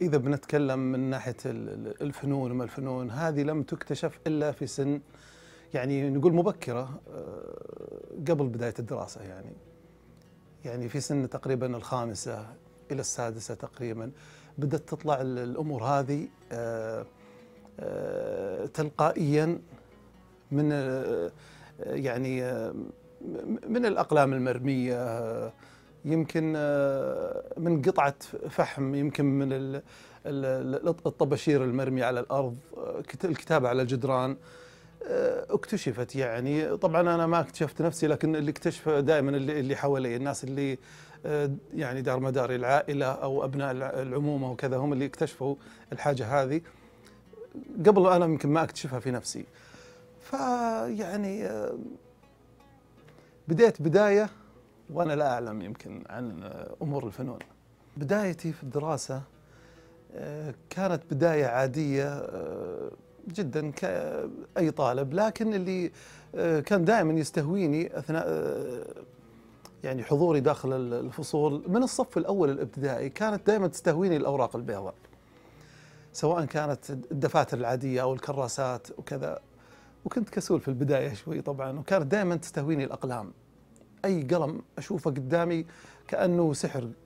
إذا بنتكلم من ناحية الفنون وما الفنون هذه لم تكتشف إلا في سن يعني نقول مبكرة آه، قبل بداية الدراسة يعني يعني في سن تقريبا الخامسة إلى السادسة تقريبا بدأت تطلع الأمور هذه آه، آه، تلقائيا من يعني من الأقلام المرمية يمكن آه، من قطعه فحم يمكن من الطباشير المرمي على الارض آه، الكتابه على الجدران آه، اكتشفت يعني طبعا انا ما اكتشفت نفسي لكن اللي اكتشف دائما اللي حوالي الناس اللي يعني دار مدار العائله او ابناء العمومه وكذا هم اللي اكتشفوا الحاجه هذه قبل انا يمكن ما اكتشفها في نفسي فيعني بديت بدايه وأنا لا أعلم يمكن عن أمور الفنون بدايتي في الدراسة آه، كانت بداية عادية آه، جدا كأي طالب لكن اللي آه، كان دائما يستهويني أثناء يعني حضوري داخل الفصول من الصف الأول الابتدائي كانت دائما تستهويني الأوراق البيضاء سواء كانت الدفاتر العادية أو الكراسات وكذا وكنت كسول في البداية شوي طبعا وكانت دائما تستهويني الأقلام اي قلم اشوفه قدامي كانه سحر